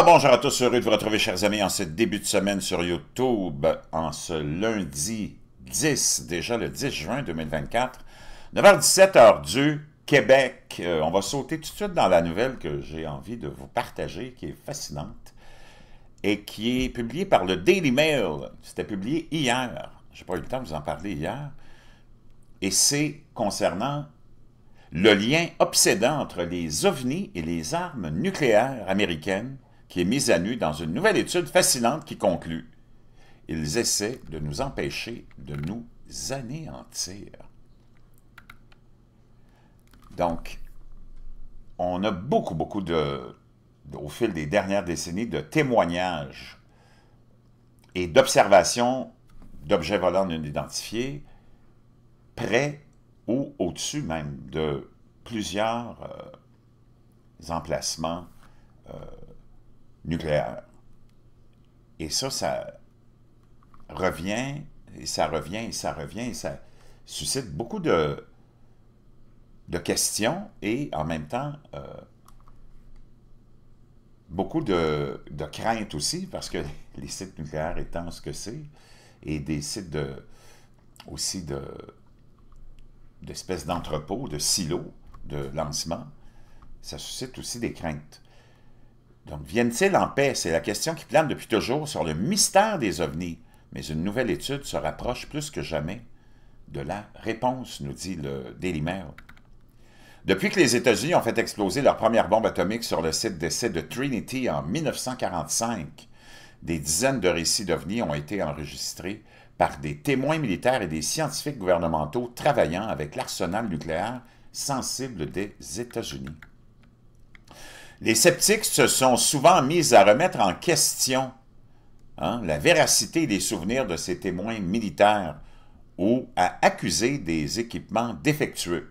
bonjour à tous, heureux de vous retrouver chers amis en ce début de semaine sur YouTube, en ce lundi 10, déjà le 10 juin 2024, 9h17 heure du Québec. Euh, on va sauter tout de suite dans la nouvelle que j'ai envie de vous partager, qui est fascinante, et qui est publiée par le Daily Mail. C'était publié hier, j'ai pas eu le temps de vous en parler hier, et c'est concernant le lien obsédant entre les ovnis et les armes nucléaires américaines qui est mise à nu dans une nouvelle étude fascinante qui conclut Ils essaient de nous empêcher de nous anéantir. Donc, on a beaucoup, beaucoup de, au fil des dernières décennies, de témoignages et d'observations d'objets volants non identifiés près ou au-dessus même de plusieurs euh, emplacements euh, nucléaire. Et ça, ça revient, et ça revient, et ça revient, et ça suscite beaucoup de, de questions et en même temps euh, beaucoup de, de craintes aussi, parce que les sites nucléaires étant ce que c'est, et des sites de, aussi de d'espèces d'entrepôts, de silos de lancement, ça suscite aussi des craintes. Donc, viennent-ils en paix? C'est la question qui plane depuis toujours sur le mystère des ovnis. Mais une nouvelle étude se rapproche plus que jamais de la réponse, nous dit le Daily Mail. Depuis que les États-Unis ont fait exploser leur première bombe atomique sur le site d'essai de Trinity en 1945, des dizaines de récits d'ovnis ont été enregistrés par des témoins militaires et des scientifiques gouvernementaux travaillant avec l'arsenal nucléaire sensible des États-Unis. Les sceptiques se sont souvent mis à remettre en question hein, la véracité des souvenirs de ces témoins militaires ou à accuser des équipements défectueux.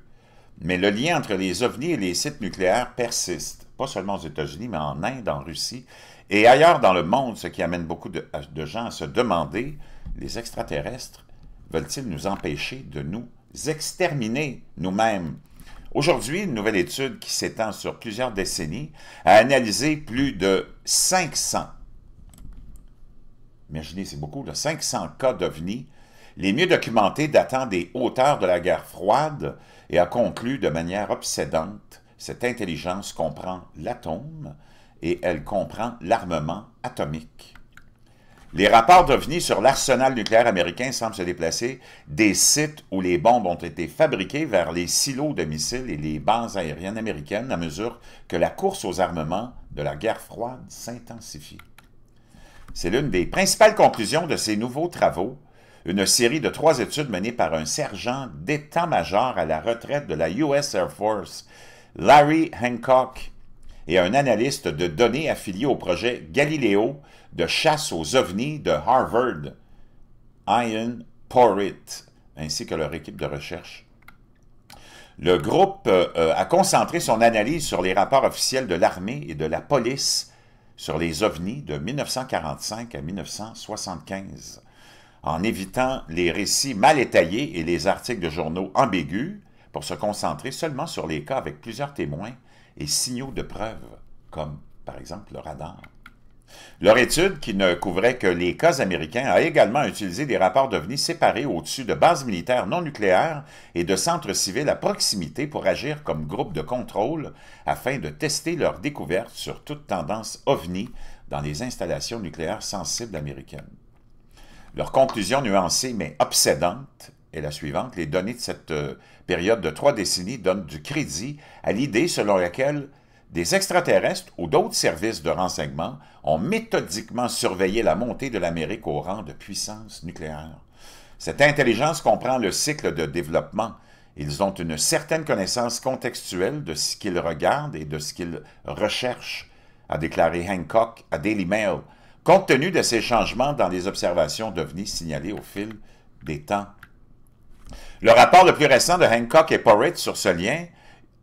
Mais le lien entre les ovnis et les sites nucléaires persiste, pas seulement aux États-Unis, mais en Inde, en Russie et ailleurs dans le monde, ce qui amène beaucoup de gens à se demander, les extraterrestres veulent-ils nous empêcher de nous exterminer nous-mêmes Aujourd'hui, une nouvelle étude qui s'étend sur plusieurs décennies a analysé plus de 500, imaginez, c'est beaucoup, de 500 cas d'OVNI, les mieux documentés datant des hauteurs de la guerre froide, et a conclu de manière obsédante, cette intelligence comprend l'atome et elle comprend l'armement atomique. Les rapports d'OVNI sur l'arsenal nucléaire américain semblent se déplacer des sites où les bombes ont été fabriquées vers les silos de missiles et les bases aériennes américaines à mesure que la course aux armements de la guerre froide s'intensifie. C'est l'une des principales conclusions de ces nouveaux travaux, une série de trois études menées par un sergent d'état-major à la retraite de la US Air Force, Larry Hancock, et un analyste de données affilié au projet Galileo de chasse aux ovnis de Harvard, Ian Porritt, ainsi que leur équipe de recherche. Le groupe euh, a concentré son analyse sur les rapports officiels de l'armée et de la police sur les ovnis de 1945 à 1975, en évitant les récits mal étayés et les articles de journaux ambigus pour se concentrer seulement sur les cas avec plusieurs témoins signaux de preuve, comme par exemple le radar. Leur étude, qui ne couvrait que les cas américains, a également utilisé des rapports d'OVNI séparés au-dessus de bases militaires non nucléaires et de centres civils à proximité pour agir comme groupe de contrôle afin de tester leurs découvertes sur toute tendance OVNI dans les installations nucléaires sensibles américaines. Leur conclusion nuancée mais obsédante est la suivante. Les données de cette euh, période de trois décennies donnent du crédit à l'idée selon laquelle des extraterrestres ou d'autres services de renseignement ont méthodiquement surveillé la montée de l'Amérique au rang de puissance nucléaire. Cette intelligence comprend le cycle de développement. Ils ont une certaine connaissance contextuelle de ce qu'ils regardent et de ce qu'ils recherchent, a déclaré Hancock à Daily Mail, compte tenu de ces changements dans les observations devenues signalées au fil des temps. Le rapport le plus récent de Hancock et Porritt sur ce lien,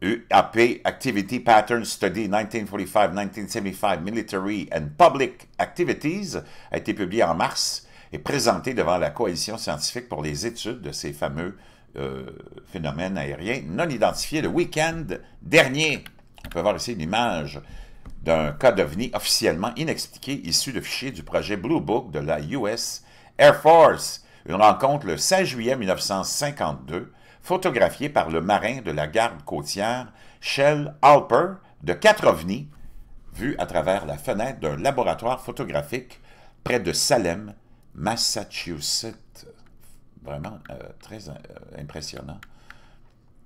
UAP Activity Pattern Study 1945-1975 Military and Public Activities, a été publié en mars et présenté devant la Coalition scientifique pour les études de ces fameux euh, phénomènes aériens non identifiés le week-end dernier. On peut voir ici une image d'un cas devenu officiellement inexpliqué issu de fichiers du projet Blue Book de la US Air Force. Une rencontre le 16 juillet 1952, photographiée par le marin de la garde côtière, Shell Alper, de Quatre-Ovnis, vue à travers la fenêtre d'un laboratoire photographique près de Salem, Massachusetts. Vraiment euh, très euh, impressionnant.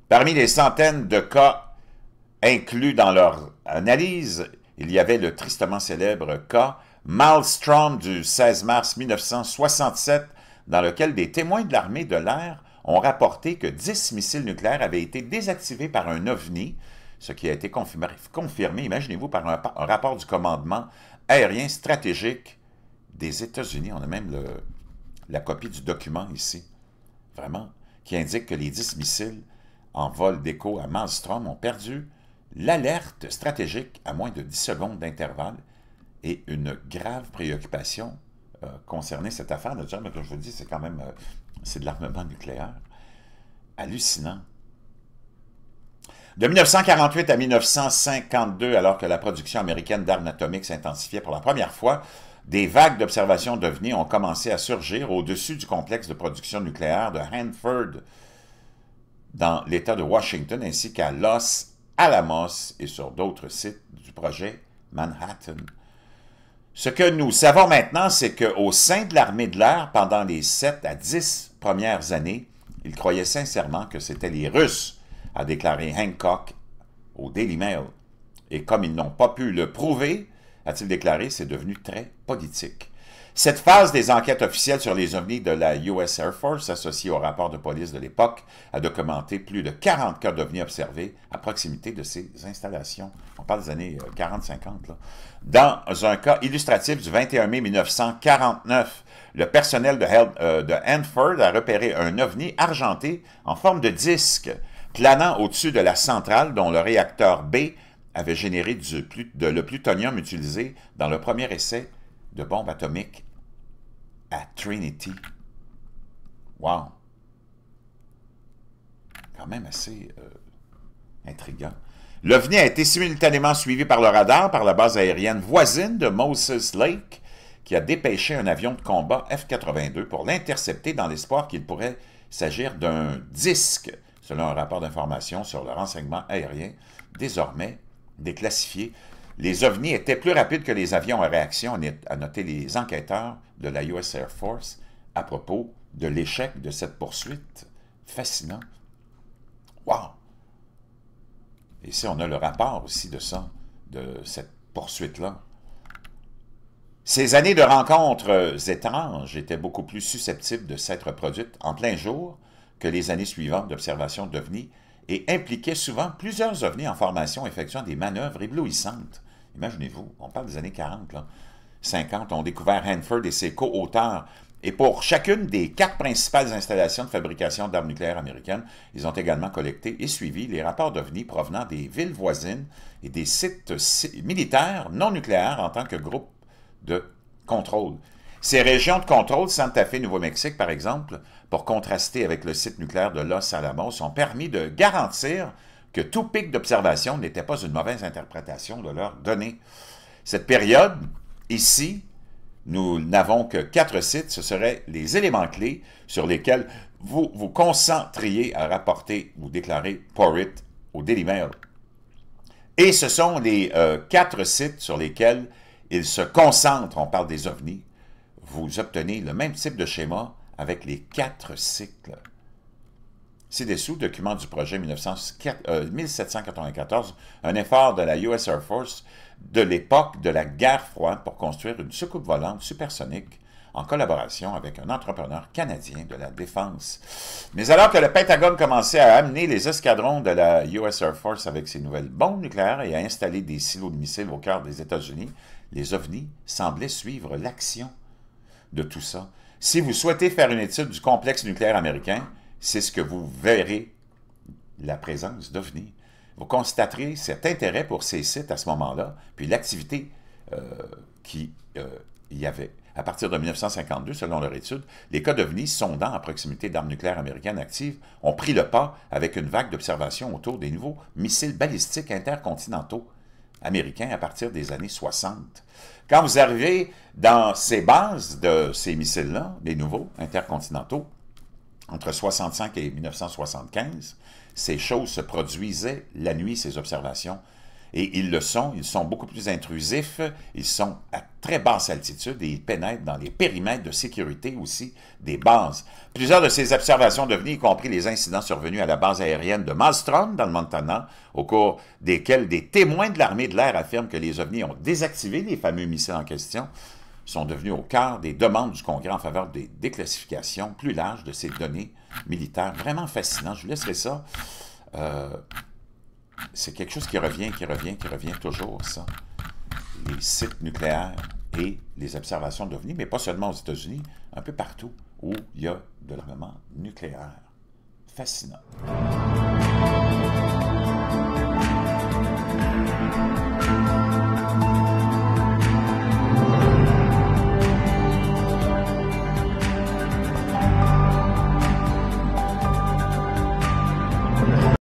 Parmi les centaines de cas inclus dans leur analyse, il y avait le tristement célèbre cas Malstrom du 16 mars 1967 dans lequel des témoins de l'armée de l'air ont rapporté que 10 missiles nucléaires avaient été désactivés par un OVNI, ce qui a été confirmé, imaginez-vous, par un, rapport du commandement aérien stratégique des États-Unis. On a même la copie du document ici, vraiment, qui indique que les 10 missiles en vol d'écho à Malmstrom ont perdu l'alerte stratégique à moins de 10 secondes d'intervalle et une grave préoccupation euh, Concerner cette affaire de mais comme je vous dis, c'est quand même euh, c'est de l'armement nucléaire. Hallucinant. De 1948 à 1952, alors que la production américaine d'armes atomiques s'intensifiait pour la première fois, des vagues d'observations devenues ont commencé à surgir au-dessus du complexe de production nucléaire de Hanford, dans l'État de Washington, ainsi qu'à Los Alamos et sur d'autres sites du projet Manhattan. Ce que nous savons maintenant, c'est qu'au sein de l'armée de l'air, pendant les sept à dix premières années, ils croyaient sincèrement que c'était les Russes, a déclaré Hancock au Daily Mail. Et comme ils n'ont pas pu le prouver, a-t-il déclaré, c'est devenu très politique. Cette phase des enquêtes officielles sur les ovnis de la US Air Force, associée au rapport de police de l'époque, a documenté plus de 40 cas d'ovnis observés à proximité de ces installations. On parle des années 40-50. Euh, dans un cas illustratif du 21 mai 1949, le personnel euh, de, Hanford a repéré un ovni argenté en forme de disque planant au-dessus de la centrale dont le réacteur B avait généré du, le plutonium utilisé dans le premier essai de bombe atomique à Trinity. Wow! Quand même assez intrigant. Euh, intriguant. L'OVNI a été simultanément suivi par le radar par la base aérienne voisine de Moses Lake, qui a dépêché un avion de combat F-82 pour l'intercepter dans l'espoir qu'il pourrait s'agir d'un disque, selon un rapport d'information sur le renseignement aérien, désormais déclassifié. Les ovnis étaient plus rapides que les avions à réaction, a noté les enquêteurs de la US Air Force à propos de l'échec de cette poursuite. Fascinant. Wow! Et si on a le rapport aussi de ça, de cette poursuite-là. Ces années de rencontres étranges étaient beaucoup plus susceptibles de s'être produites en plein jour que les années suivantes d'observation d'ovnis, et impliquait souvent plusieurs ovnis en formation effectuant des manœuvres éblouissantes. Imaginez-vous, on parle des années 40, 50, on découvert Hanford et ses co-auteurs. Et pour chacune des quatre principales installations de fabrication d'armes nucléaires américaines, ils ont également collecté et suivi les rapports d'OVNI provenant des villes voisines et des sites militaires non nucléaires en tant que groupe de contrôle. Ces régions de contrôle, Santa Fe, Nouveau-Mexique, par exemple, pour contraster avec le site nucléaire de Los Alamos, ont permis de garantir que tout pic d'observation n'était pas une mauvaise interprétation de leurs données. Cette période, ici, nous n'avons que quatre sites, ce seraient les éléments clés sur lesquels vous vous concentriez à rapporter ou déclarer it » au Daily Et ce sont les euh, quatre sites sur lesquels ils se concentrent, on parle des ovnis, vous obtenez le même type de schéma avec les quatre cycles. des dessous document du projet 1794, euh, un effort de la US Air Force de l'époque de la guerre froide pour construire une soucoupe volante supersonique en collaboration avec un entrepreneur canadien de la défense. Mais alors que le Pentagone commençait à amener les escadrons de la US Air Force avec ses nouvelles bombes nucléaires et à installer des silos de missiles au cœur des États-Unis, les ovnis semblaient suivre l'action de tout ça. Si vous souhaitez faire une étude du complexe nucléaire américain, c'est ce que vous verrez, la présence d'OVNI. Vous constaterez cet intérêt pour ces sites à ce moment-là, puis l'activité qu'il euh, qui euh, y avait. À partir de 1952, selon leur étude, les cas d'OVNI sondant à proximité d'armes nucléaires américaines actives ont pris le pas avec une vague d'observations autour des nouveaux missiles balistiques intercontinentaux Américains à partir des années 60. Quand vous arrivez dans ces bases de ces missiles-là, les nouveaux intercontinentaux, entre 1965 et 1975, ces choses se produisaient la nuit, ces observations et ils le sont, ils sont beaucoup plus intrusifs, ils sont à très basse altitude et ils pénètrent dans les périmètres de sécurité aussi des bases. Plusieurs de ces observations devenues, y compris les incidents survenus à la base aérienne de Malmstrom dans le Montana, au cours desquels des témoins de l'armée de l'air affirment que les ovnis ont désactivé les fameux missiles en question, sont devenus au cœur des demandes du Congrès en faveur des déclassifications plus larges de ces données militaires. Vraiment fascinant, je vous laisserai ça. Euh, c'est quelque chose qui revient, qui revient, qui revient toujours, ça. Les sites nucléaires et les observations d'OVNI, mais pas seulement aux États-Unis, un peu partout où il y a de l'armement nucléaire. Fascinant.